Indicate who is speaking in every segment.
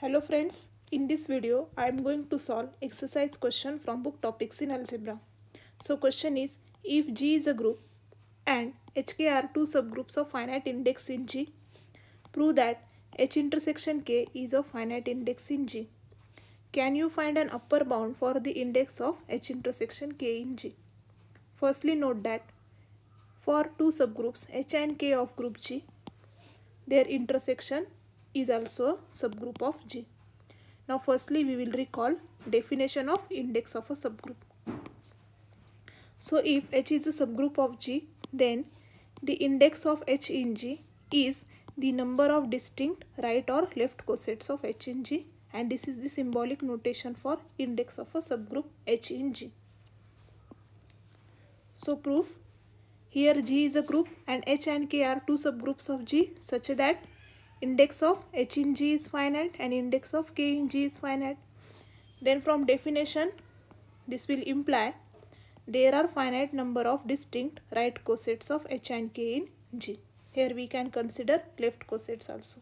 Speaker 1: Hello friends, in this video I am going to solve exercise question from book topics in algebra. So question is if G is a group and HK are two subgroups of finite index in G, prove that H intersection K is of finite index in G. Can you find an upper bound for the index of H intersection K in G? Firstly note that for two subgroups H and K of group G, their intersection is also a subgroup of G. Now firstly we will recall definition of index of a subgroup. So if H is a subgroup of G then the index of H in G is the number of distinct right or left cosets of H in G and this is the symbolic notation for index of a subgroup H in G. So proof here G is a group and H and K are two subgroups of G such that index of h in g is finite and index of k in g is finite then from definition this will imply there are finite number of distinct right cosets of h and k in g here we can consider left cosets also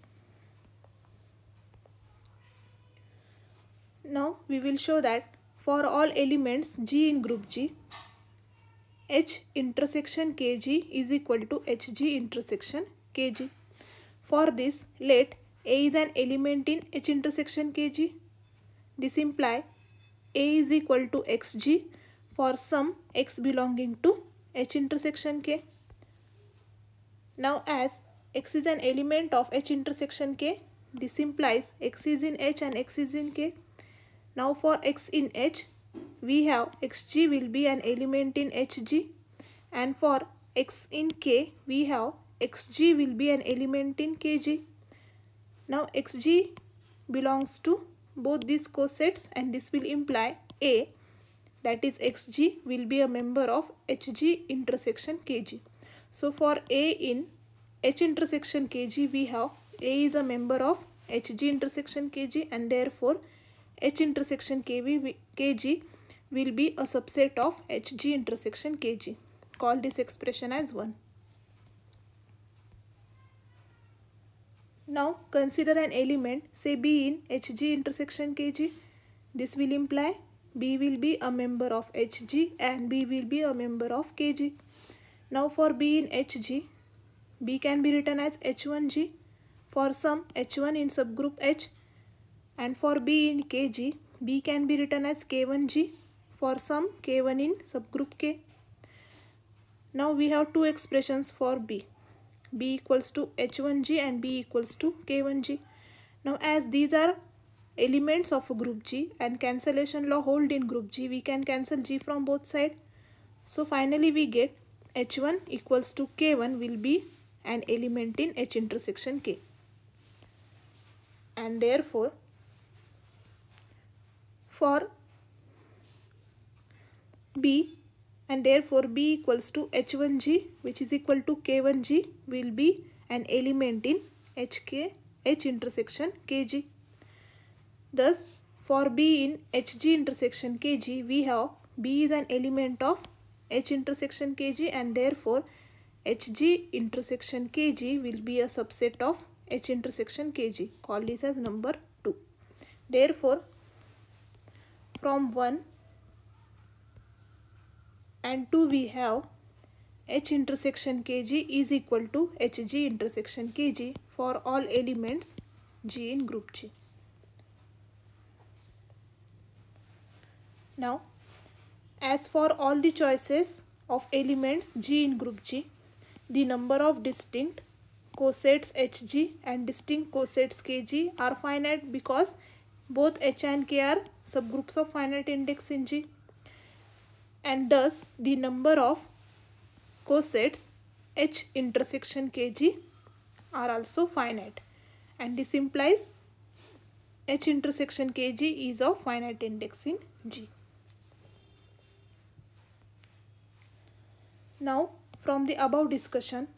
Speaker 1: now we will show that for all elements g in group g h intersection kg is equal to hg intersection kg for this, let A is an element in H intersection Kg. This imply A is equal to Xg for some X belonging to H intersection K. Now as X is an element of H intersection K, this implies X is in H and X is in K. Now for X in H, we have Xg will be an element in Hg and for X in K, we have xg will be an element in kg. Now xg belongs to both these cosets and this will imply A that is xg will be a member of hg intersection kg. So for A in h intersection kg we have A is a member of hg intersection kg and therefore h intersection kv, kg will be a subset of hg intersection kg. Call this expression as 1. Now consider an element say B in HG intersection KG. This will imply B will be a member of HG and B will be a member of KG. Now for B in HG, B can be written as H1G for some H1 in subgroup H and for B in KG, B can be written as K1G for some K1 in subgroup K. Now we have two expressions for B. B equals to H1G and B equals to K1G. Now as these are elements of group G and cancellation law hold in group G, we can cancel G from both sides. So finally we get H1 equals to K1 will be an element in H intersection K. And therefore, for B, and therefore B equals to H1G which is equal to K1G will be an element in HK H intersection KG. Thus for B in HG intersection KG we have B is an element of H intersection KG and therefore HG intersection KG will be a subset of H intersection KG. Call this as number 2. Therefore, from 1 and 2 we have H intersection KG is equal to HG intersection KG for all elements G in group G. Now, as for all the choices of elements G in group G, the number of distinct cosets HG and distinct cosets KG are finite because both H and K are subgroups of finite index in G and thus the number of cosets H intersection KG are also finite and this implies H intersection KG is of finite index in G. Now from the above discussion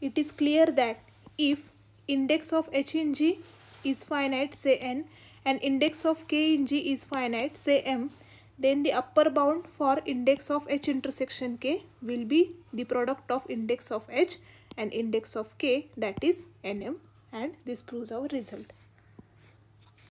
Speaker 1: it is clear that if index of H in G is finite say n and index of K in G is finite say m then the upper bound for index of h intersection k will be the product of index of h and index of k that is nm and this proves our result.